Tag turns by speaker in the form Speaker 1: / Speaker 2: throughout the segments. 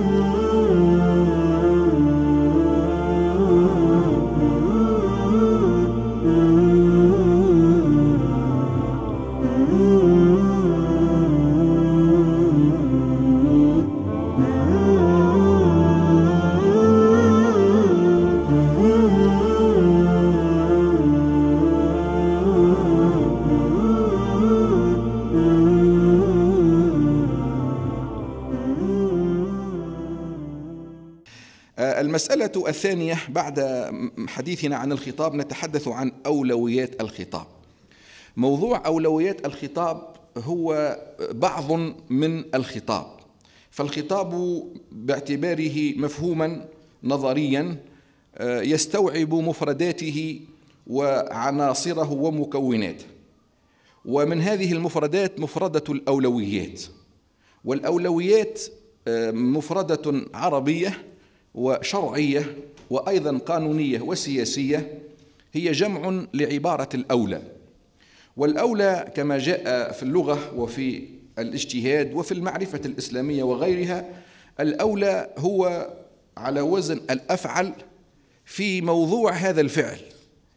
Speaker 1: Ooh. الثانية بعد حديثنا عن الخطاب نتحدث عن أولويات الخطاب. موضوع أولويات الخطاب هو بعض من الخطاب. فالخطاب باعتباره مفهوما نظريا آه، يستوعب مفرداته وعناصره ومكوناته. ومن هذه المفردات مفردة الأولويات. والأولويات آه، مفردة عربية وشرعية وأيضا قانونية وسياسية هي جمع لعبارة الأولى والأولى كما جاء في اللغة وفي الاجتهاد وفي المعرفة الإسلامية وغيرها الأولى هو على وزن الأفعل في موضوع هذا الفعل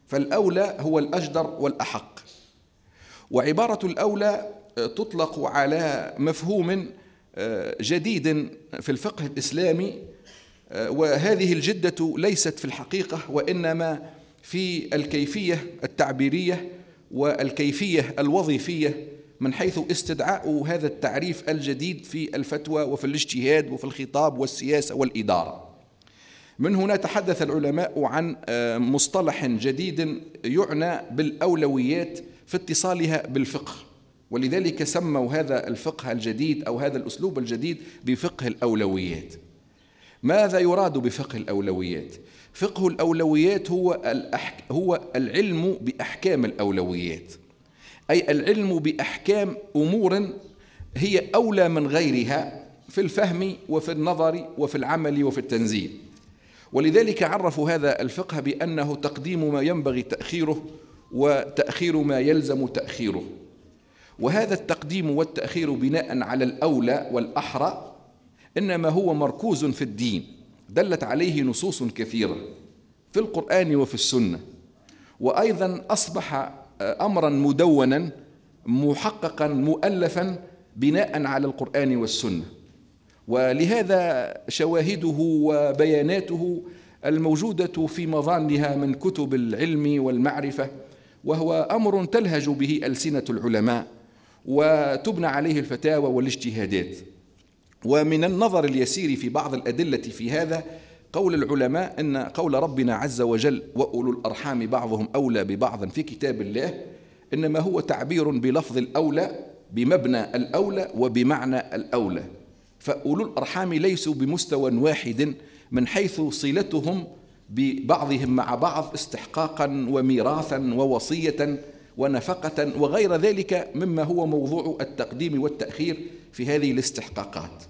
Speaker 1: فالأولى هو الأجدر والأحق وعبارة الأولى تطلق على مفهوم آه، جديد في الفقه الإسلامي وهذه الجدة ليست في الحقيقة وإنما في الكيفية التعبيرية والكيفية الوظيفية من حيث استدعاء هذا التعريف الجديد في الفتوى وفي الاجتهاد وفي الخطاب والسياسة والإدارة من هنا تحدث العلماء عن آه، مصطلح جديد يعنى بالأولويات في اتصالها بالفقه ولذلك سموا هذا الفقه الجديد أو هذا الأسلوب الجديد بفقه الأولويات ماذا يراد بفقه الأولويات؟ فقه الأولويات هو, الأحك... هو العلم بأحكام الأولويات أي العلم بأحكام أمور هي أولى من غيرها في الفهم وفي النظر وفي العمل وفي التنزيل ولذلك عرفوا هذا الفقه بأنه تقديم ما ينبغي تأخيره وتأخير ما يلزم تأخيره وهذا التقديم والتأخير بناء على الأولى والأحرى إنما هو مركوز في الدين دلت عليه نصوص كثيرة في القرآن وفي السنة وأيضا أصبح آه، أمرا مدونا محققا مؤلفا بناء على القرآن والسنة ولهذا شواهده وبياناته الموجودة في مظانها من كتب العلم والمعرفة وهو أمر تلهج به ألسنة العلماء وتبنى عليه الفتاوى والاجتهادات ومن النظر اليسير في بعض الأدلة في هذا قول العلماء أن قول ربنا عز وجل وأولو الأرحام بعضهم أولى ببعض في كتاب الله إنما هو تعبير بلفظ الأولى بمبنى الأولى وبمعنى الأولى فأولو الأرحام ليسوا بمستوى واحد من حيث صلتهم ببعضهم مع بعض استحقاقا وميراثا ووصية ونفقة وغير ذلك مما هو موضوع التقديم والتأخير في هذه الاستحقاقات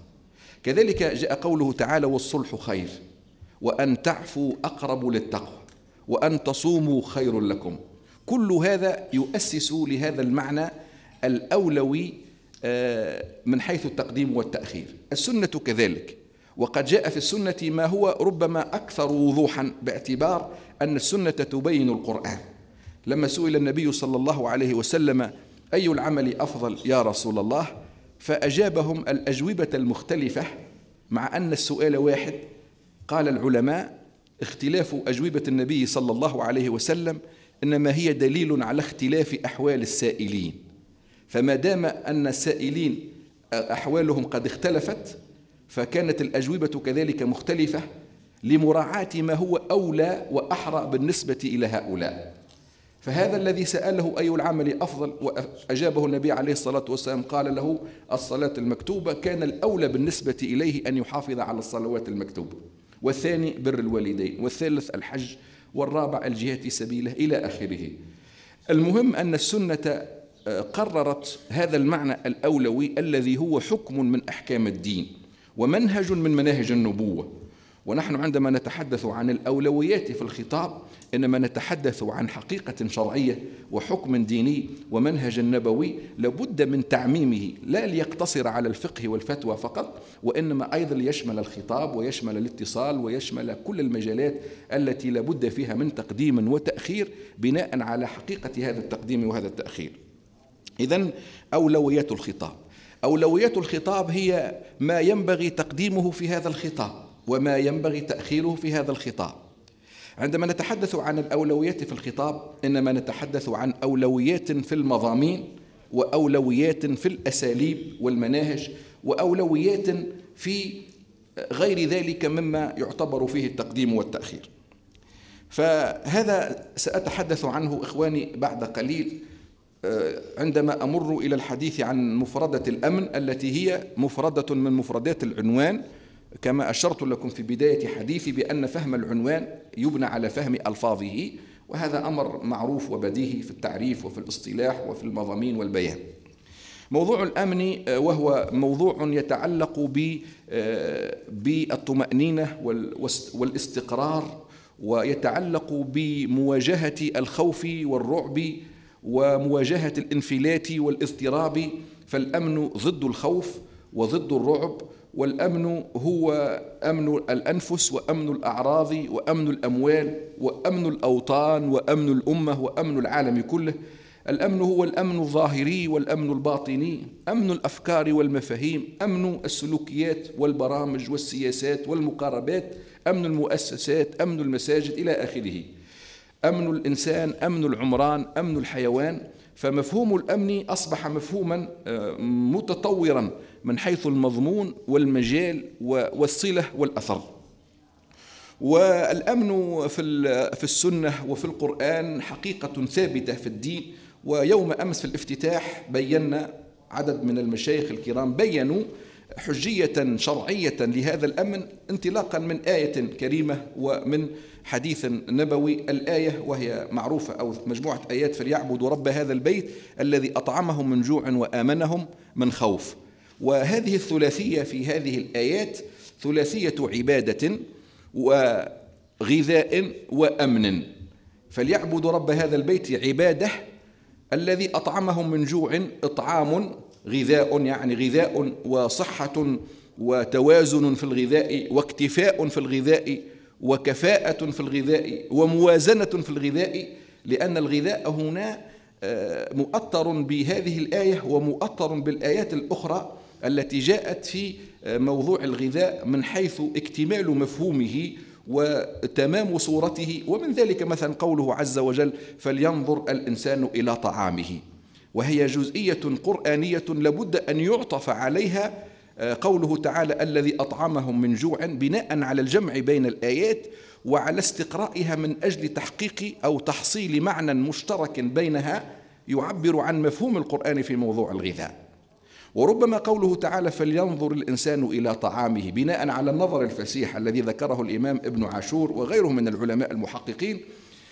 Speaker 1: كذلك جاء قوله تعالى والصلح خير وأن تعفوا أقرب للتقوى وأن تصوموا خير لكم كل هذا يؤسس لهذا المعنى الأولوي آه، من حيث التقديم والتأخير السنة كذلك وقد جاء في السنة ما هو ربما أكثر وضوحا باعتبار أن السنة تبين القرآن لما سئل النبي صلى الله عليه وسلم أي العمل أفضل يا رسول الله فأجابهم الأجوبة المختلفة مع أن السؤال واحد قال العلماء اختلاف أجوبة النبي صلى الله عليه وسلم إنما هي دليل على اختلاف أحوال السائلين فما دام أن السائلين آه، أحوالهم قد اختلفت فكانت الأجوبة كذلك مختلفة لمراعاة ما هو أولى وأحرى بالنسبة إلى هؤلاء فهذا الذي سأله أي العمل أفضل وأجابه النبي عليه الصلاة والسلام قال له الصلاة المكتوبة كان الأولى بالنسبة إليه أن يحافظ على الصلوات المكتوبة والثاني بر الوالدين والثالث الحج والرابع الجهاد سبيله إلى آخره المهم أن السنة آه، قررت هذا المعنى الأولوي الذي هو حكم من أحكام الدين ومنهج من مناهج النبوة ونحن عندما نتحدث عن الاولويات في الخطاب انما نتحدث عن حقيقه شرعيه وحكم ديني ومنهج نبوي لابد من تعميمه لا ليقتصر على الفقه والفتوى فقط وانما ايضا ليشمل الخطاب ويشمل الاتصال ويشمل كل المجالات التي لابد فيها من تقديم وتاخير بناء على حقيقه هذا التقديم وهذا التاخير اذا اولويات الخطاب اولويات الخطاب هي ما ينبغي تقديمه في هذا الخطاب وما ينبغي تأخيره في هذا الخطاب عندما نتحدث عن الأولويات في الخطاب إنما نتحدث عن أولويات في المضامين وأولويات في الأساليب والمناهج وأولويات في غير ذلك مما يعتبر فيه التقديم والتأخير فهذا سأتحدث عنه إخواني بعد قليل آه، عندما أمر إلى الحديث عن مفردة الأمن التي هي مفردة من مفردات العنوان كما أشرت لكم في بداية حديثي بأن فهم العنوان يبنى على فهم ألفاظه وهذا أمر معروف وبديهي في التعريف وفي الاصطلاح وفي المضامين والبيان موضوع الأمن آه، وهو موضوع يتعلق آه، بالطمأنينة والاستقرار ويتعلق بمواجهة الخوف والرعب ومواجهة الانفلات والاضطراب فالأمن ضد الخوف وضد الرعب والأمن هو أمن الأنفس وأمن الأعراض وأمن الأموال وأمن الأوطان وأمن الأمة وأمن العالم كله الأمن هو الأمن الظاهري والأمن الباطني أمن الأفكار والمفاهيم أمن السلوكيات والبرامج والسياسات والمقاربات أمن المؤسسات أمن المساجد إلى آخره أمن الإنسان أمن العمران أمن الحيوان فمفهوم الأمن أصبح مفهوما آه، متطورا من حيث المضمون والمجال والصلة والأثر والأمن في السنة وفي القرآن حقيقة ثابتة في الدين ويوم أمس في الافتتاح بينا عدد من المشايخ الكرام بينوا حجية شرعية لهذا الأمن انطلاقا من آية كريمة ومن حديث نبوي الآية وهي معروفة أو مجموعة آيات فليعبدوا رب هذا البيت الذي أطعمهم من جوع وآمنهم من خوف وهذه الثلاثية في هذه الآيات ثلاثية عبادة وغذاء وأمن فليعبدوا رب هذا البيت عبادة الذي أطعمهم من جوع إطعام غذاء يعني غذاء وصحة وتوازن في الغذاء واكتفاء في الغذاء وكفاءة في الغذاء وموازنة في الغذاء لأن الغذاء هنا آه، مؤطر بهذه الآية ومؤطر بالآيات الأخرى التي جاءت في آه، موضوع الغذاء من حيث اكتمال مفهومه وتمام صورته ومن ذلك مثلا قوله عز وجل فلينظر الإنسان إلى طعامه وهي جزئية قرآنية لابد أن يعطف عليها آه، قوله تعالى الذي أطعمهم من جوع بناء على الجمع بين الآيات وعلى استقرائها من أجل تحقيق أو تحصيل معنى مشترك بينها يعبر عن مفهوم القرآن في موضوع الغذاء وربما قوله تعالى فلينظر الإنسان إلى طعامه بناء على النظر الفسيح الذي ذكره الإمام ابن عاشور وغيره من العلماء المحققين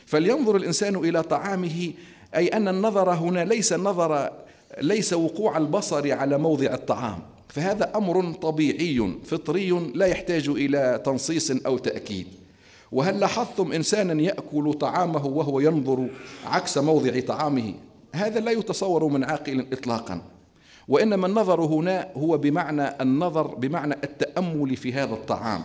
Speaker 1: فلينظر الإنسان إلى طعامه أي أن النظر هنا ليس نظر ليس وقوع البصر على موضع الطعام فهذا أمر طبيعي فطري لا يحتاج إلى تنصيص أو تأكيد وهل لاحظتم إنسانا يأكل طعامه وهو ينظر عكس موضع طعامه هذا لا يتصور من عاقل إطلاقا وإنما النظر هنا هو بمعنى النظر بمعنى التأمل في هذا الطعام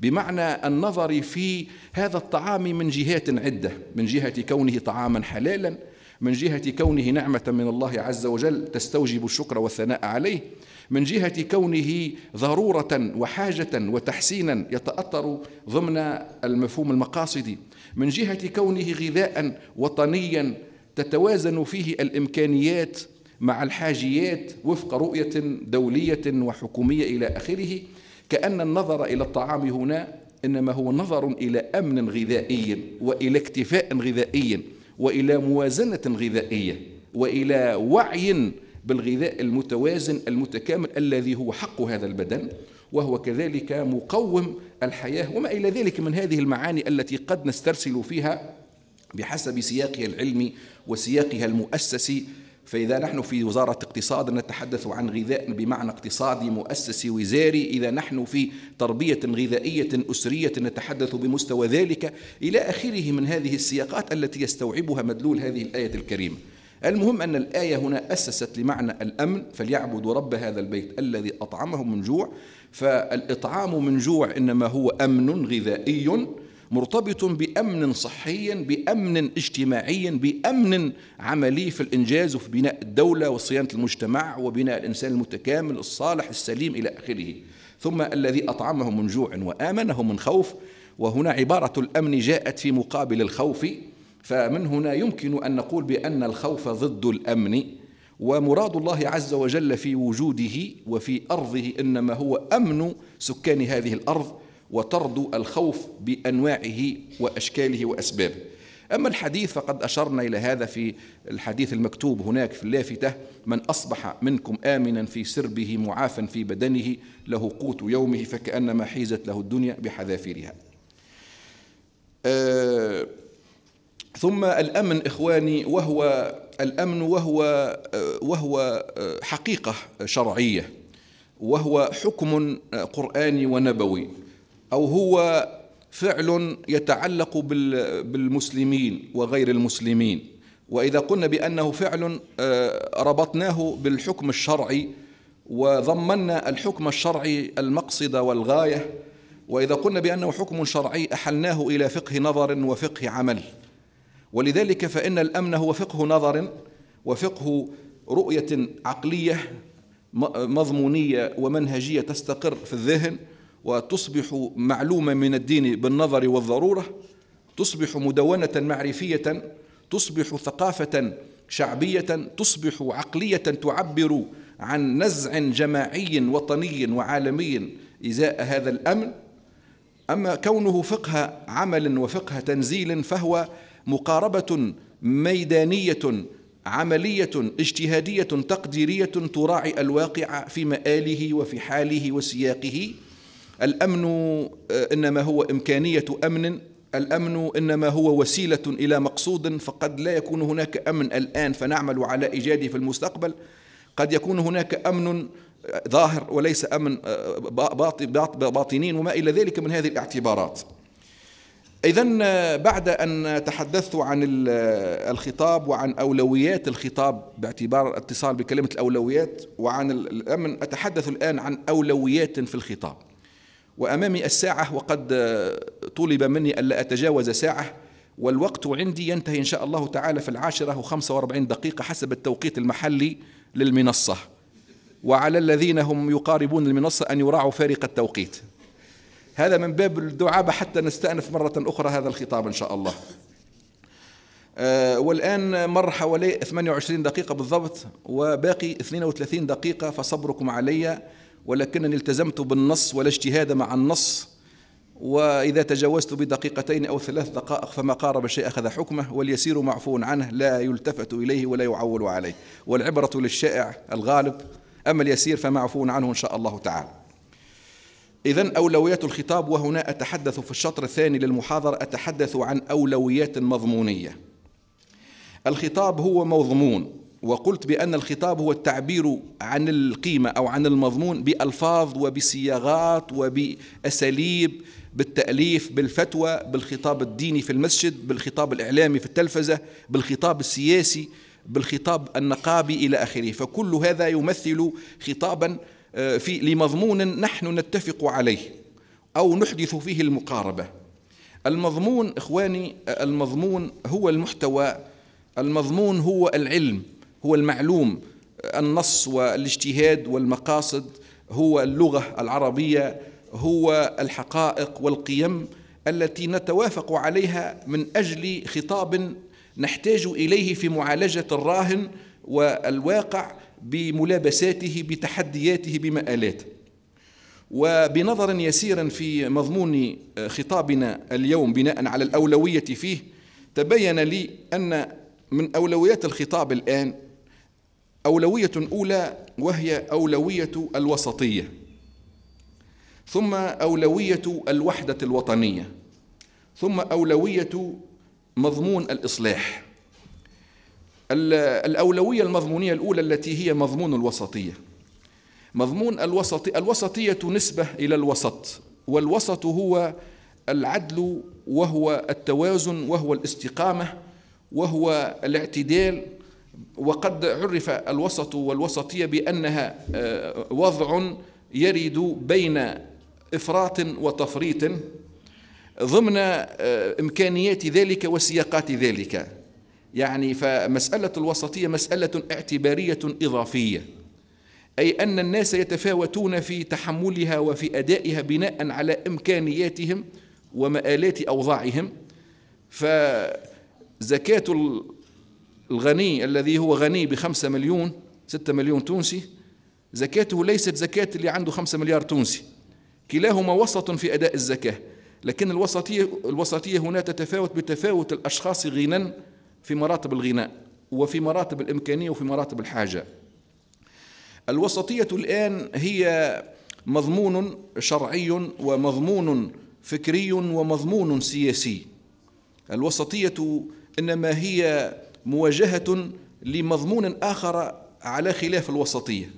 Speaker 1: بمعنى النظر في هذا الطعام من جهات عدة من جهة كونه طعاما حلالا من جهة كونه نعمة من الله عز وجل تستوجب الشكر والثناء عليه من جهة كونه ضرورة وحاجة وتحسينا يتأطر ضمن المفهوم المقاصدي من جهة كونه غذاء وطنيا تتوازن فيه الإمكانيات مع الحاجيات وفق رؤية دولية وحكومية إلى آخره كأن النظر إلى الطعام هنا إنما هو نظر إلى أمن غذائي وإلى اكتفاء غذائي والى موازنه غذائيه والى وعي بالغذاء المتوازن المتكامل الذي هو حق هذا البدن وهو كذلك مقوم الحياه وما الى ذلك من هذه المعاني التي قد نسترسل فيها بحسب سياقها العلمي وسياقها المؤسسي فإذا نحن في وزارة اقتصاد نتحدث عن غذاء بمعنى اقتصادي مؤسسي وزاري إذا نحن في تربية غذائية أسرية نتحدث بمستوى ذلك إلى آخره من هذه السياقات التي يستوعبها مدلول هذه الآية الكريمة المهم أن الآية هنا أسست لمعنى الأمن فليعبدوا رب هذا البيت الذي أطعمهم من جوع فالإطعام من جوع إنما هو أمن غذائي مرتبط بأمن صحي بأمن اجتماعي بأمن عملي في الإنجاز وفي بناء الدولة وصيانة المجتمع وبناء الإنسان المتكامل الصالح السليم إلى آخره ثم الذي أطعمهم من جوع وآمنهم من خوف وهنا عبارة الأمن جاءت في مقابل الخوف فمن هنا يمكن أن نقول بأن الخوف ضد الأمن ومراد الله عز وجل في وجوده وفي أرضه إنما هو أمن سكان هذه الأرض وطرد الخوف بانواعه واشكاله واسبابه اما الحديث فقد اشرنا الى هذا في الحديث المكتوب هناك في اللافته من اصبح منكم امنا في سربه معافا في بدنه له قوت يومه فكانما حيزت له الدنيا بحذافيرها آه ثم الامن اخواني وهو الامن وهو آه، وهو آه، حقيقه شرعيه وهو حكم آه، قراني ونبوي أو هو فعل يتعلق بالمسلمين وغير المسلمين وإذا قلنا بأنه فعل آه، ربطناه بالحكم الشرعي وضمنا الحكم الشرعي المقصد والغاية وإذا قلنا بأنه حكم شرعي أحلناه إلى فقه نظر وفقه عمل ولذلك فإن الأمن هو فقه نظر وفقه رؤية عقلية مضمونية ومنهجية تستقر في الذهن وتصبح معلومة من الدين بالنظر والضرورة تصبح مدونة معرفية تصبح ثقافة شعبية تصبح عقلية تعبر عن نزع جماعي وطني وعالمي إزاء هذا الأمن أما كونه فقه عمل وفقه تنزيل فهو مقاربة ميدانية عملية اجتهادية تقديرية تراعي الواقع في مآله وفي حاله وسياقه الامن آه، انما هو امكانيه امن الامن انما هو وسيله الى مقصود فقد لا يكون هناك امن الان فنعمل على ايجاده في المستقبل قد يكون هناك امن آه، ظاهر وليس امن آه، باطنين وما الى ذلك من هذه الاعتبارات اذا بعد ان تحدثت عن الخطاب وعن اولويات الخطاب باعتبار اتصال بكلمه الاولويات وعن الامن اتحدث الان عن اولويات في الخطاب وأمامي الساعة وقد طلب مني ألا أتجاوز ساعة والوقت عندي ينتهي إن شاء الله تعالى في العاشرة وخمسة واربعين دقيقة حسب التوقيت المحلي للمنصة وعلى الذين هم يقاربون المنصة أن يراعوا فارق التوقيت هذا من باب الدعابة حتى نستأنف مرة أخرى هذا الخطاب إن شاء الله آه، والآن مر حوالي 28 دقيقة بالضبط وباقي 32 دقيقة فصبركم علي ولكنني التزمت بالنص ولا اجتهاد مع النص وإذا تجاوزت بدقيقتين أو ثلاث دقائق فما قارب شيء أخذ حكمه واليسير معفو عنه لا يلتفت إليه ولا يعول عليه والعبرة للشائع الغالب أما اليسير فمعفو عنه إن شاء الله تعالى إذا أولويات الخطاب وهنا أتحدث في الشطر الثاني للمحاضرة أتحدث عن أولويات مضمونية الخطاب هو مضمون وقلت بأن الخطاب هو التعبير عن القيمة أو عن المضمون بألفاظ وبصياغات وبأساليب بالتأليف بالفتوى بالخطاب الديني في المسجد بالخطاب الإعلامي في التلفزة بالخطاب السياسي بالخطاب النقابي إلى آخره فكل هذا يمثل خطابا آه، في لمضمون نحن نتفق عليه أو نحدث فيه المقاربة المضمون إخواني آه، المضمون هو المحتوى المضمون هو العلم هو المعلوم النص والاجتهاد والمقاصد هو اللغة العربية هو الحقائق والقيم التي نتوافق عليها من أجل خطاب نحتاج إليه في معالجة الراهن والواقع بملابساته بتحدياته بمآلاته وبنظر يسير في مضمون خطابنا اليوم بناء على الأولوية فيه تبين لي أن من أولويات الخطاب الآن أولوية أولى وهي أولوية الوسطية ثم أولوية الوحدة الوطنية ثم أولوية مضمون الإصلاح الأولوية المضمونية الأولى التي هي مضمون الوسطية مضمون الوسط الوسطية نسبة إلى الوسط والوسط هو العدل وهو التوازن وهو الاستقامة وهو الاعتدال وقد عرف الوسط والوسطية بأنها آه، وضع يرد بين إفراط وتفريط ضمن آه، إمكانيات ذلك وسياقات ذلك يعني فمسألة الوسطية مسألة اعتبارية إضافية أي أن الناس يتفاوتون في تحملها وفي أدائها بناء على إمكانياتهم ومآلات أوضاعهم فزكاة الغني الذي هو غني بخمسة مليون ستة مليون تونسي زكاته ليست زكاة اللي عنده خمسة مليار تونسي كلاهما وسط في أداء الزكاة لكن الوسطية, الوسطية هنا تتفاوت بتفاوت الأشخاص غنى في مراتب الغناء وفي مراتب الإمكانية وفي مراتب الحاجة الوسطية الآن هي مضمون شرعي ومضمون فكري ومضمون سياسي الوسطية إنما هي مواجهة لمضمون آخر على خلاف الوسطية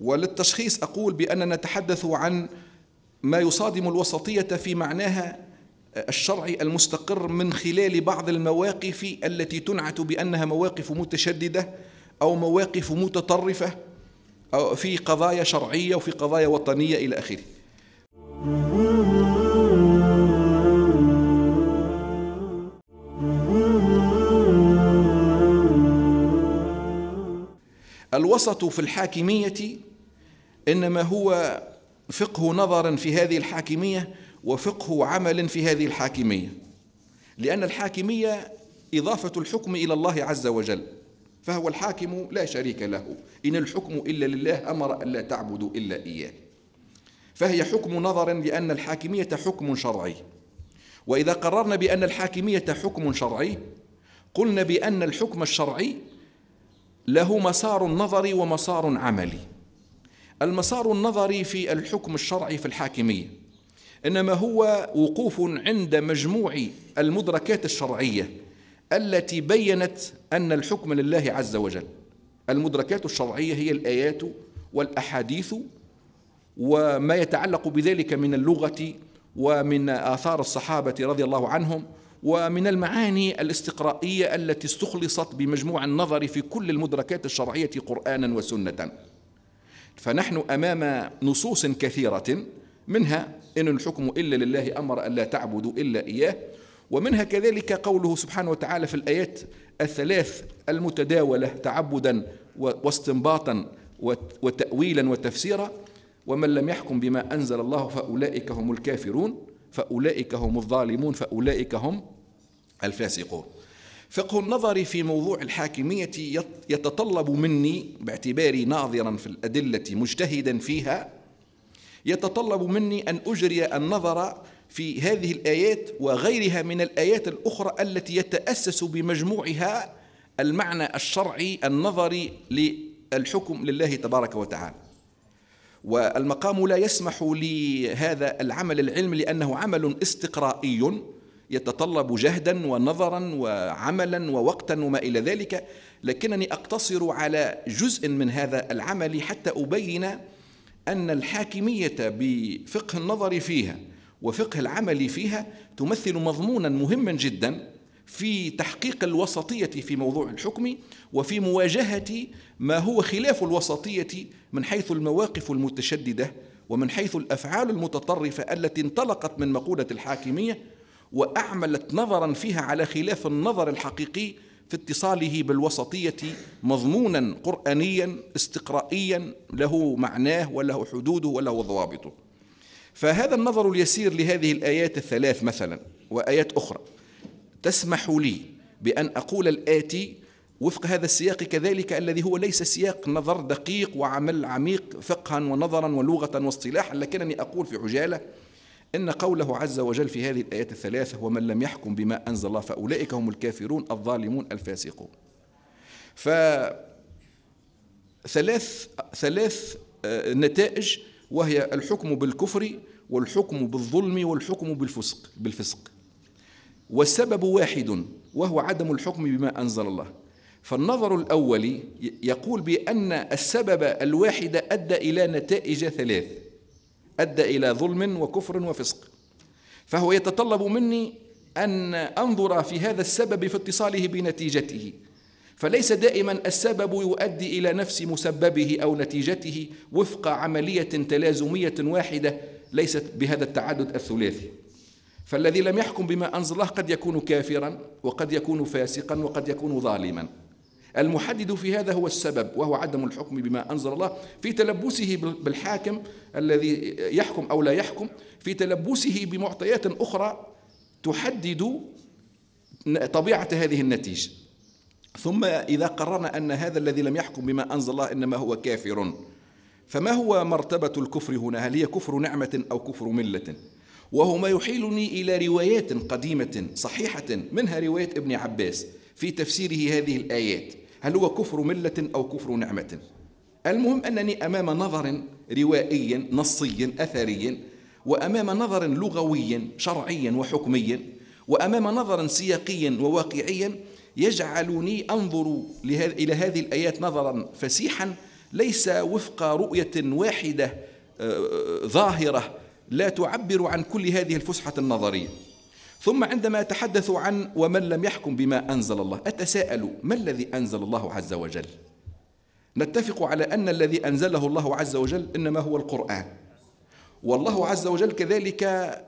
Speaker 1: وللتشخيص أقول بأننا نتحدث عن ما يصادم الوسطية في معناها الشرعي المستقر من خلال بعض المواقف التي تنعت بأنها مواقف متشددة أو مواقف متطرفة في قضايا شرعية وفي قضايا وطنية إلى آخره الوسط في الحاكمية إنما هو فقه نظر في هذه الحاكمية وفقه عمل في هذه الحاكمية لأن الحاكمية إضافة الحكم إلى الله عز وجل فهو الحاكم لا شريك له إن الحكم إلا لله أمر أن لا تعبدوا إلا إياه فهي حكم نظر لأن الحاكمية حكم شرعي وإذا قررنا بأن الحاكمية حكم شرعي قلنا بأن الحكم الشرعي له مسار نظري ومسار عملي المسار النظري في الحكم الشرعي في الحاكمية إنما هو وقوف عند مجموع المدركات الشرعية التي بينت أن الحكم لله عز وجل المدركات الشرعية هي الآيات والأحاديث وما يتعلق بذلك من اللغة ومن آثار الصحابة رضي الله عنهم ومن المعاني الاستقرائية التي استخلصت بمجموع النظر في كل المدركات الشرعية قرآنا وسنة فنحن أمام نصوص كثيرة منها إن الحكم إلا لله أمر أن لا تعبدوا إلا إياه ومنها كذلك قوله سبحانه وتعالى في الآيات الثلاث المتداولة تعبدا واستنباطا وتأويلا وتفسيرا ومن لم يحكم بما أنزل الله فأولئك هم الكافرون فأولئك هم الظالمون فأولئك هم الفاسقون فقه النظر في موضوع الحاكمية يتطلب مني باعتباري ناظرا في الأدلة مجتهدا فيها يتطلب مني أن أجري النظر في هذه الآيات وغيرها من الآيات الأخرى التي يتأسس بمجموعها المعنى الشرعي النظري للحكم لله تبارك وتعالى والمقام لا يسمح لهذا العمل العلمي لأنه عمل استقرائي يتطلب جهدا ونظرا وعملا ووقتا وما الى ذلك لكنني اقتصر على جزء من هذا العمل حتى ابين ان الحاكميه بفقه النظر فيها وفقه العمل فيها تمثل مضمونا مهما جدا في تحقيق الوسطيه في موضوع الحكم وفي مواجهه ما هو خلاف الوسطيه من حيث المواقف المتشدده ومن حيث الافعال المتطرفه التي انطلقت من مقوله الحاكميه وأعملت نظرا فيها على خلاف النظر الحقيقي في اتصاله بالوسطية مضمونا قرآنيا استقرائيا له معناه وله حدوده وله ضوابطه فهذا النظر اليسير لهذه الآيات الثلاث مثلا وآيات أخرى تسمح لي بأن أقول الآتي وفق هذا السياق كذلك الذي هو ليس سياق نظر دقيق وعمل عميق فقها ونظرا ولغة واصطلاحا لكنني أقول في عجالة إن قوله عز وجل في هذه الآيات الثلاثة ومن لم يحكم بما أنزل الله فأولئك هم الكافرون الظالمون الفاسقون ف ثلاث ثلاث آه، نتائج وهي الحكم بالكفر والحكم بالظلم والحكم بالفسق بالفسق والسبب واحد وهو عدم الحكم بما أنزل الله فالنظر الأول يقول بأن السبب الواحد أدى إلى نتائج ثلاث أدى إلى ظلم وكفر وفسق فهو يتطلب مني أن أنظر في هذا السبب في اتصاله بنتيجته فليس دائما السبب يؤدي إلى نفس مسببه أو نتيجته وفق عملية تلازمية واحدة ليست بهذا التعدد الثلاثي فالذي لم يحكم بما أنزل الله قد يكون كافرا وقد يكون فاسقا وقد يكون ظالما المحدد في هذا هو السبب وهو عدم الحكم بما أنزل الله في تلبسه بالحاكم الذي يحكم أو لا يحكم في تلبسه بمعطيات أخرى تحدد طبيعة هذه النتيجة ثم إذا قررنا أن هذا الذي لم يحكم بما أنزل الله إنما هو كافر فما هو مرتبة الكفر هنا هل هي كفر نعمة أو كفر ملة وهو ما يحيلني إلى روايات قديمة صحيحة منها رواية ابن عباس في تفسيره هذه الآيات هل هو كفر ملة أو كفر نعمة المهم أنني أمام نظر روائي نصي أثري وأمام نظر لغوي شرعي وحكمي وأمام نظر سياقي وواقعي يجعلني أنظر إلى هذه الآيات نظرا فسيحا ليس وفق رؤية واحدة آه، آه، ظاهرة لا تعبر عن كل هذه الفسحة النظرية ثم عندما تحدثوا عن ومن لم يحكم بما أنزل الله أتساءل ما الذي أنزل الله عز وجل نتفق على أن الذي أنزله الله عز وجل إنما هو القرآن والله عز وجل كذلك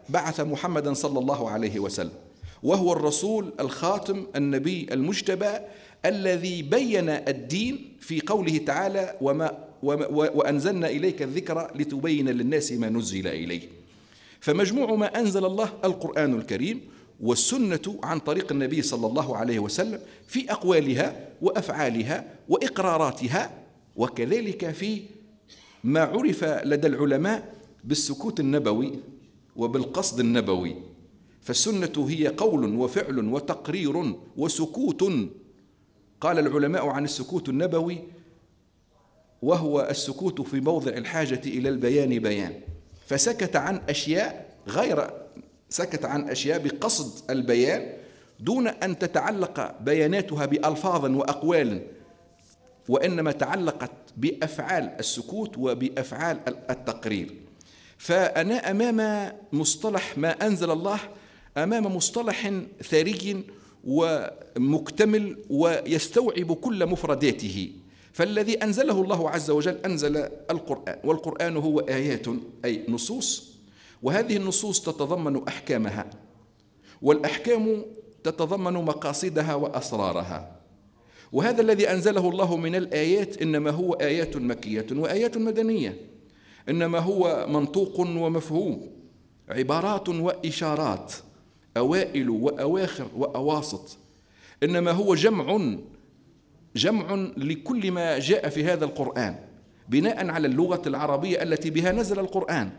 Speaker 1: بعث محمدا صلى الله عليه وسلم وهو الرسول الخاتم النبي المجتبى الذي بين الدين في قوله تعالى وما وأنزلنا إليك الذكر لتبين للناس ما نزل إليه فمجموع ما أنزل الله القرآن الكريم والسنة عن طريق النبي صلى الله عليه وسلم في أقوالها وأفعالها وإقراراتها وكذلك في ما عرف لدى العلماء بالسكوت النبوي وبالقصد النبوي فالسنة هي قول وفعل وتقرير وسكوت قال العلماء عن السكوت النبوي وهو السكوت في موضع الحاجة إلى البيان بيان فسكت عن أشياء غير سكت عن أشياء بقصد البيان دون أن تتعلق بياناتها بألفاظ وأقوال وإنما تعلقت بأفعال السكوت وبأفعال التقرير فأنا أمام مصطلح ما أنزل الله أمام مصطلح ثري ومكتمل ويستوعب كل مفرداته فالذي أنزله الله عز وجل أنزل القرآن والقرآن هو آيات أي نصوص وهذه النصوص تتضمن أحكامها والأحكام تتضمن مقاصدها وأسرارها وهذا الذي أنزله الله من الآيات إنما هو آيات مكية وآيات مدنية إنما هو منطوق ومفهوم عبارات وإشارات أوائل وأواخر وأواسط إنما هو جمع جمع لكل ما جاء في هذا القرآن بناء على اللغة العربية التي بها نزل القرآن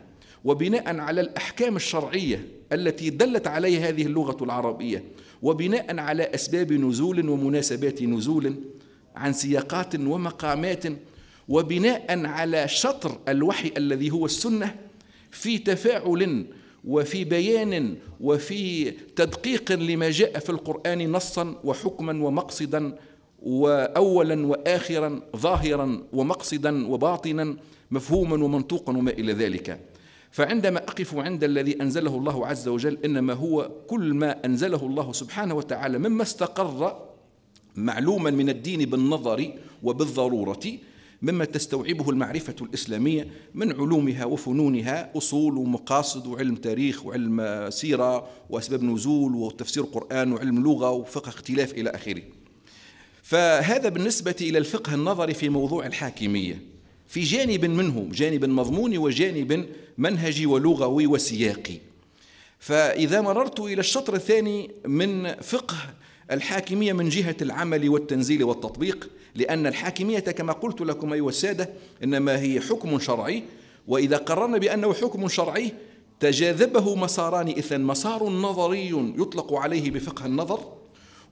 Speaker 1: وبناء على الأحكام الشرعية التي دلت عليها هذه اللغة العربية وبناء على أسباب نزول ومناسبات نزول عن سياقات ومقامات وبناء على شطر الوحي الذي هو السنة في تفاعل وفي بيان وفي تدقيق لما جاء في القرآن نصا وحكما ومقصدا واولا واخرا ظاهرا ومقصدا وباطنا مفهوما ومنطوقا وما الى ذلك فعندما اقف عند الذي انزله الله عز وجل انما هو كل ما انزله الله سبحانه وتعالى مما استقر معلوما من الدين بالنظر وبالضروره مما تستوعبه المعرفة الإسلامية من علومها وفنونها أصول ومقاصد وعلم تاريخ وعلم سيرة وأسباب نزول وتفسير قرآن وعلم لغة وفقه اختلاف إلى آخره فهذا بالنسبة إلى الفقه النظري في موضوع الحاكمية في جانب منه جانب مضموني وجانب منهجي ولغوي وسياقي فإذا مررت إلى الشطر الثاني من فقه الحاكمية من جهة العمل والتنزيل والتطبيق لأن الحاكمية كما قلت لكم أيها السادة إنما هي حكم شرعي وإذا قررنا بأنه حكم شرعي تجاذبه مساران إذن مسار نظري يطلق عليه بفقه النظر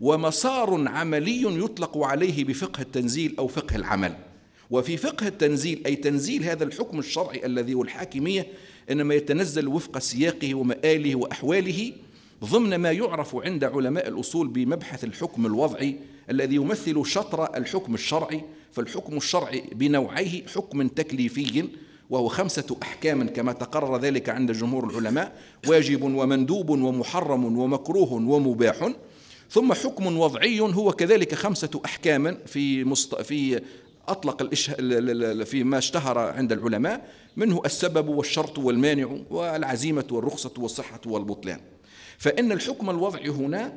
Speaker 1: ومسار عملي يطلق عليه بفقه التنزيل أو فقه العمل وفي فقه التنزيل أي تنزيل هذا الحكم الشرعي الذي هو الحاكمية إنما يتنزل وفق سياقه ومآله وأحواله ضمن ما يعرف عند علماء الأصول بمبحث الحكم الوضعي الذي يمثل شطر الحكم الشرعي فالحكم الشرعي بنوعيه حكم تكليفي وهو خمسة أحكام كما تقرر ذلك عند جمهور العلماء واجب ومندوب ومحرم ومكروه ومباح ثم حكم وضعي هو كذلك خمسة أحكام في مست... في أطلق الإش... في ما اشتهر عند العلماء منه السبب والشرط والمانع والعزيمة والرخصة والصحة والبطلان فإن الحكم الوضعي هنا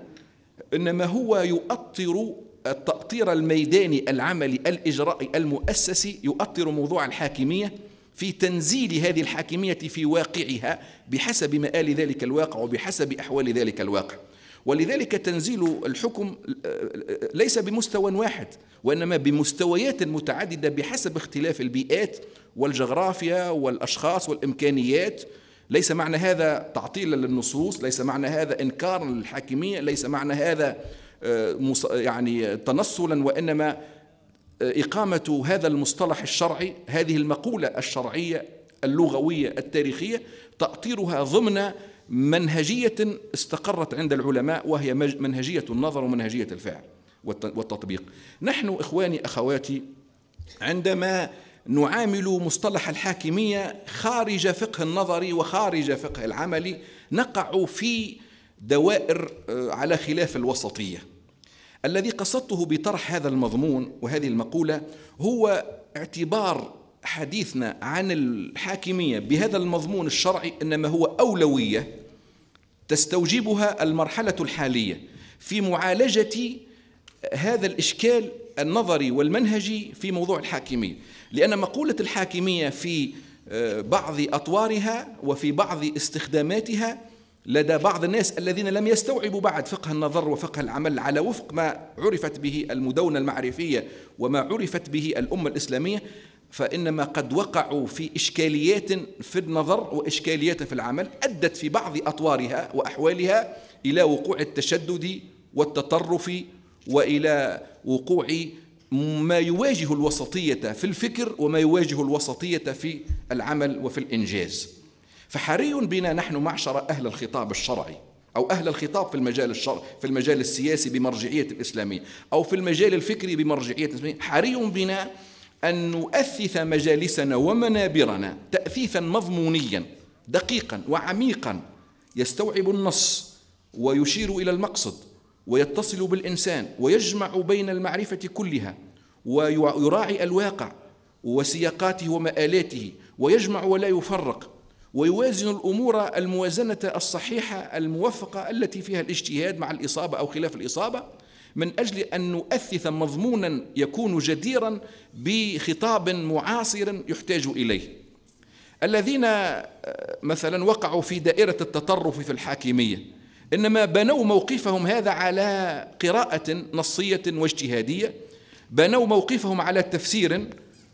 Speaker 1: إنما هو يؤطر التأطير الميداني العملي الإجرائي المؤسسي يؤطر موضوع الحاكمية في تنزيل هذه الحاكمية في واقعها بحسب مآل ذلك الواقع وبحسب أحوال ذلك الواقع ولذلك تنزيل الحكم آه، آه، ليس بمستوى واحد وإنما بمستويات متعددة بحسب اختلاف البيئات والجغرافيا والأشخاص والإمكانيات ليس معنى هذا تعطيلا للنصوص ليس معنى هذا انكارا للحاكمية ليس معنى هذا آه، يعني تنصلا وإنما إقامة هذا المصطلح الشرعي هذه المقولة الشرعية اللغوية التاريخية تأطيرها ضمن منهجية استقرت عند العلماء وهي منهجية النظر ومنهجية الفعل والتطبيق نحن إخواني أخواتي عندما نعامل مصطلح الحاكمية خارج فقه النظري وخارج فقه العملي نقع في دوائر آه، على خلاف الوسطية الذي قصدته بطرح هذا المضمون وهذه المقولة هو اعتبار حديثنا عن الحاكمية بهذا المضمون الشرعي إنما هو أولوية تستوجبها المرحلة الحالية في معالجة هذا الإشكال النظري والمنهجي في موضوع الحاكمية لأن مقولة الحاكمية في آه، بعض أطوارها وفي بعض استخداماتها لدى بعض الناس الذين لم يستوعبوا بعد فقه النظر وفقه العمل على وفق ما عرفت به المدونة المعرفية وما عرفت به الأمة الإسلامية فإنما قد وقعوا في إشكاليات في النظر وإشكاليات في العمل أدت في بعض أطوارها وأحوالها إلى وقوع التشدد والتطرف وإلى وقوع ما يواجه الوسطية في الفكر وما يواجه الوسطية في العمل وفي الإنجاز فحري بنا نحن معشر أهل الخطاب الشرعي أو أهل الخطاب في المجال الشرعي في المجال السياسي بمرجعية الإسلامية أو في المجال الفكري بمرجعية الإسلامية حري بنا أن نؤثث مجالسنا ومنابرنا تأثيثا مضمونيا دقيقا وعميقا يستوعب النص ويشير إلى المقصد ويتصل بالإنسان ويجمع بين المعرفة كلها ويراعي الواقع وسياقاته ومآلاته ويجمع ولا يفرق ويوازن الأمور الموازنة الصحيحة الموفقة التي فيها الاجتهاد مع الإصابة أو خلاف الإصابة من أجل أن نؤثث مضمونا يكون جديرا بخطاب معاصر يحتاج إليه الذين آه، مثلا وقعوا في دائرة التطرف في الحاكمية إنما بنوا موقفهم هذا على قراءة نصية واجتهادية بنوا موقفهم على تفسير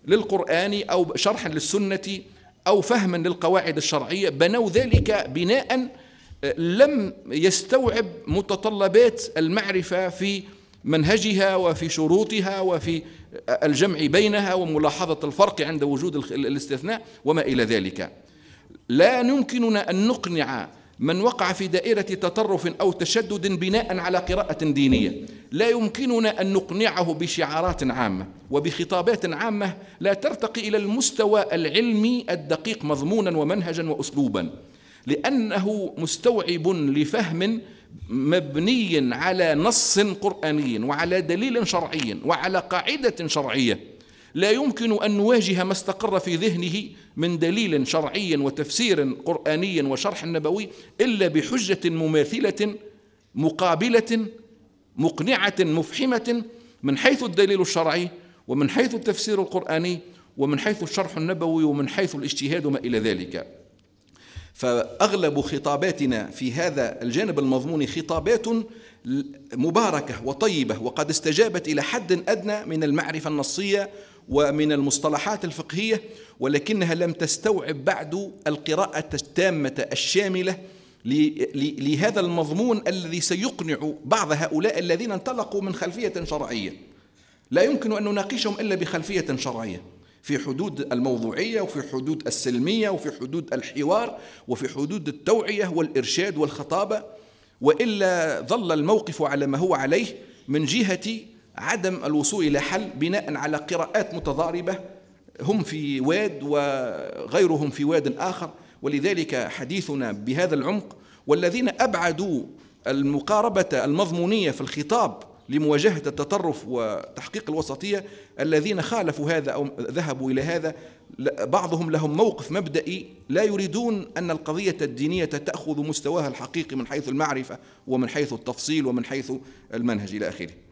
Speaker 1: للقرآن أو شرح للسنة أو فهما للقواعد الشرعية بنوا ذلك بناء لم يستوعب متطلبات المعرفة في منهجها وفي شروطها وفي الجمع بينها وملاحظة الفرق عند وجود الاستثناء وما إلى ذلك لا يمكننا أن نقنع من وقع في دائرة تطرف أو تشدد بناء على قراءة دينية لا يمكننا أن نقنعه بشعارات عامة وبخطابات عامة لا ترتقي إلى المستوى العلمي الدقيق مضمونا ومنهجا وأسلوبا لأنه مستوعب لفهم مبني على نص قرآني وعلى دليل شرعي وعلى قاعدة شرعية لا يمكن أن نواجه ما استقر في ذهنه من دليل شرعي وتفسير قرآني وشرح نبوي إلا بحجة مماثلة مقابلة مقنعة مفحمة من حيث الدليل الشرعي ومن حيث التفسير القرآني ومن حيث الشرح النبوي ومن حيث الاجتهاد وما إلى ذلك فأغلب خطاباتنا في هذا الجانب المضمون خطابات مباركة وطيبة وقد استجابت إلى حد أدنى من المعرفة النصية ومن المصطلحات الفقهية ولكنها لم تستوعب بعد القراءة التامة الشاملة لهذا المضمون الذي سيقنع بعض هؤلاء الذين انطلقوا من خلفية شرعية لا يمكن أن نناقشهم إلا بخلفية شرعية في حدود الموضوعية وفي حدود السلمية وفي حدود الحوار وفي حدود التوعية والإرشاد والخطابة وإلا ظل الموقف على ما هو عليه من جهة عدم الوصول إلى حل بناء على قراءات متضاربة هم في واد وغيرهم في واد آخر ولذلك حديثنا بهذا العمق والذين أبعدوا المقاربة المضمونية في الخطاب لمواجهة التطرف وتحقيق الوسطية الذين خالفوا هذا أو ذهبوا إلى هذا بعضهم لهم موقف مبدئي لا يريدون أن القضية الدينية تأخذ مستواها الحقيقي من حيث المعرفة ومن حيث التفصيل ومن حيث المنهج إلى آخره